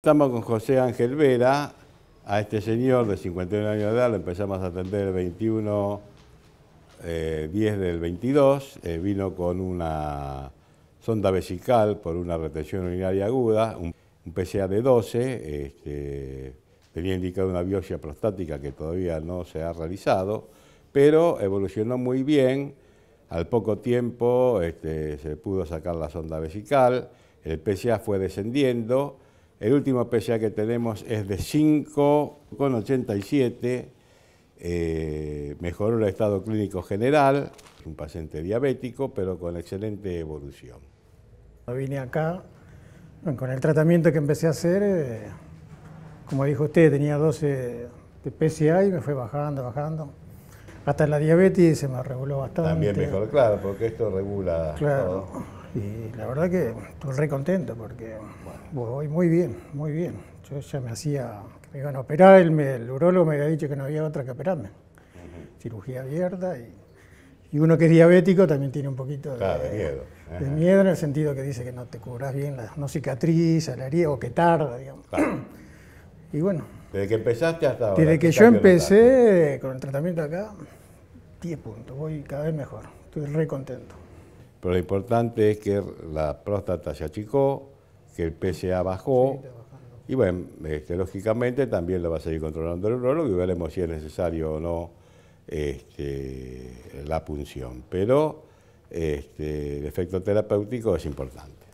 Estamos con José Ángel Vera, a este señor de 51 años de edad, lo empezamos a atender el 21, 10 eh, del 22, eh, vino con una sonda vesical por una retención urinaria aguda, un, PCA de 12, este, tenía indicado una biopsia prostática que todavía no se ha realizado, pero evolucionó muy bien, al poco tiempo este, se pudo sacar la sonda vesical, el PCA fue descendiendo, el último p.c.a. que tenemos es de 5,87. Eh, mejoró el estado clínico general, un paciente diabético, pero con excelente evolución. Vine acá, con el tratamiento que empecé a hacer, eh, como dijo usted, tenía 12 de PSA y me fue bajando, bajando. Hasta la diabetes se me reguló bastante. También mejor, claro, porque esto regula claro. Y la verdad que estoy re contento porque voy muy bien, muy bien. Yo ya me hacía, que me iban a operar, el, el urólogo me había dicho que no había otra que operarme. Cirugía abierta y, uno que es diabético también tiene un poquito de, miedo. de miedo en el sentido que dice que no te cubras bien, no cicatriza la herida o que tarda, digamos. y bueno. Desde que empezaste hasta ahora. Desde que yo empecé con el tratamiento acá, 10 puntos, voy cada vez mejor, estoy re contento. Pero lo importante es que la próstata se achicó, que el PSA bajó. Y bueno, este, lógicamente también lo va a seguir controlando el urologo y veremos si es necesario o no este, la punción. Pero este, el efecto terapéutico es importante.